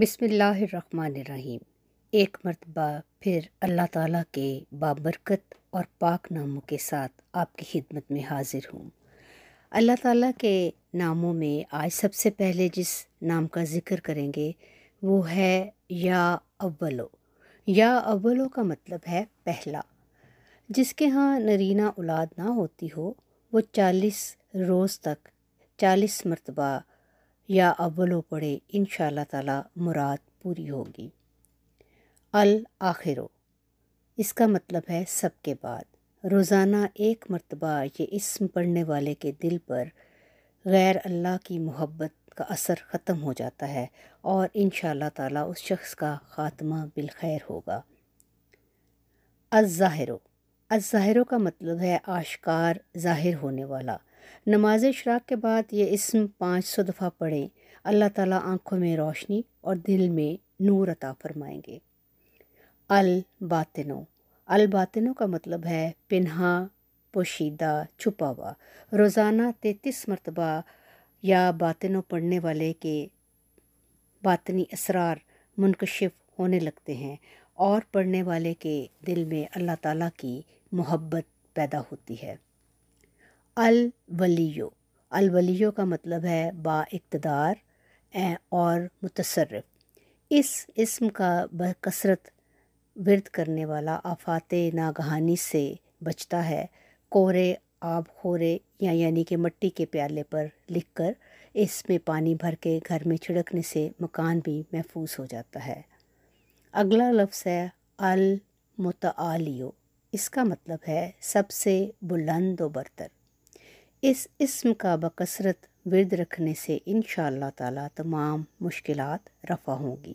बिसमीम एक मरतबा फिर अल्लाह ताला के बाबरकत और पाक नामों के साथ आपकी खिदमत में हाज़िर हूँ अल्लाह ताला के नामों में आज सबसे पहले जिस नाम का ज़िक्र करेंगे वो है या अव्वलो या अव्वलो का मतलब है पहला जिसके यहाँ नरीना औलाद ना होती हो वो चालीस रोज़ तक चालीस मरतबा या अव्वलो पढ़े इन ताला मुराद पूरी होगी अल आखिरो इसका मतलब है सबके बाद रोज़ाना एक मरतबा ये इसम पढ़ने वाले के दिल पर गैर अल्लाह की मोहब्बत का असर ख़त्म हो जाता है और इन ताला उस शख्स का ख़ात्मा बिलखैर होगा अज़ाहिरो अज़ाहिरो का मतलब है आशकार ज़ाहिर होने वाला नमाज शराक के बाद ये इसम पाँच सौ दफ़ा पढ़ें अल्लाह ताला आँखों में रोशनी और दिल में नूर अता फरमाएंगे अल बातिनो अल बातिनो का मतलब है पिन्हा पोशीदा छुपा हुआ रोज़ाना तैतीस मरतबा या बातिनों पढ़ने वाले के बातनी असरार मुनकशिफ होने लगते हैं और पढ़ने वाले के दिल में अल्लाह ताला की मोहब्बत पैदा होती है अलवलियो अलवलियो का मतलब है बा और मुतसरफ इस इसम का बसरत वर्द करने वाला आफात नागहानी से बचता है कोरे आब खोरे या यानी कि मिट्टी के प्याले पर लिख कर इसमें पानी भर के घर में छिड़कने से मकान भी महफूज हो जाता है अगला लफ्स है अल इसका मतलब है सबसे बुलंद व बरतर इस इसम का बकसरत वर्द रखने से इन ताला तमाम मुश्किल रफ़ा होंगी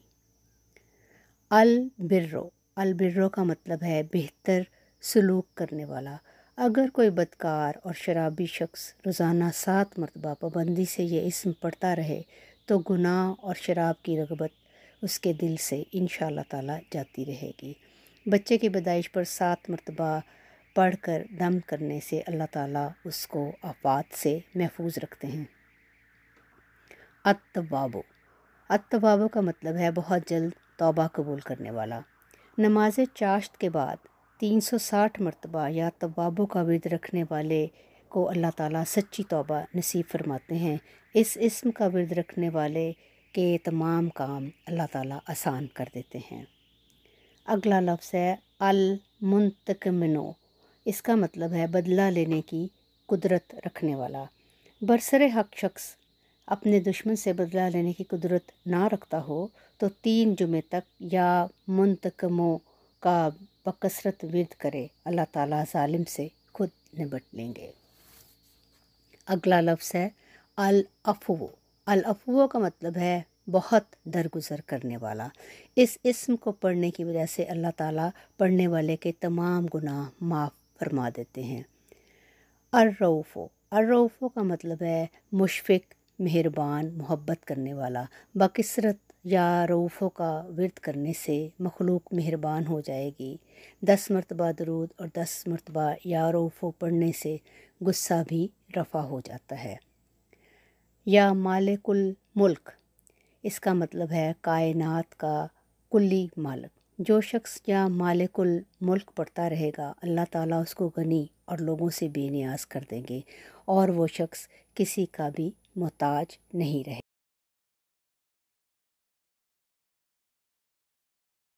अलबिर्रो अलबिर्रो का मतलब है बेहतर सलूक करने वाला अगर कोई बदकार और शराबी शख्स रोज़ाना सात मरतबा पाबंदी से यह इसम पढ़ता रहे तो गुनाह और शराब की रगबत उसके दिल से इन ताला जाती रहेगी बच्चे की पैदाइश पर सात मरतबा पढ़ कर दम करने से अल्लाह ताला उसको आफात से महफूज रखते हैं अतबाबो अतबाबो का मतलब है बहुत जल्द तौबा कबूल करने वाला नमाज चाश्त के बाद 360 मरतबा या तबाबो का विद रखने वाले को अल्लाह ताला सच्ची तौबा नसीब फरमाते हैं इस इसम का विद रखने वाले के तमाम काम अल्लाह ताला आसान कर देते हैं अगला लफ्ज़ है अल मुंतकमिनो इसका मतलब है बदला लेने की कुदरत रखने वाला बरसर हक शख्स अपने दुश्मन से बदला लेने की कुदरत ना रखता हो तो तीन जुमे तक या मुंतकमों का बकसरत विद करे अल्लाह ताला जालिम से खुद निबट लेंगे अगला लफ्ज़ है अल अफवो अल अफवो का मतलब है बहुत दरगुजर करने वाला इस इसम को पढ़ने की वजह से अल्लाह ताला पढ़ने वाले के तमाम गुनाह माफ़ फरमा देते हैं अर्रऊफ़ो अर्रऊफ़ो का मतलब है मुशफ़िक मेहरबान मोहब्बत करने वाला बकसरत या रऊफ़ों का वर्द करने से मखलूक मेहरबान हो जाएगी दस मरतबा दरूद और दस मरतबा या रऊफ़ों पढ़ने से गुस्सा भी रफ़ा हो जाता है या मालिकुल मुल्क इसका मतलब है कायनात का कुली मालिक जो शख्स या मालिकुल मुल्क पढ़ता रहेगा अल्लाह ताला उसको गनी और लोगों से बेनियाज कर देंगे और वो शख्स किसी का भी मोहताज नहीं रहेगा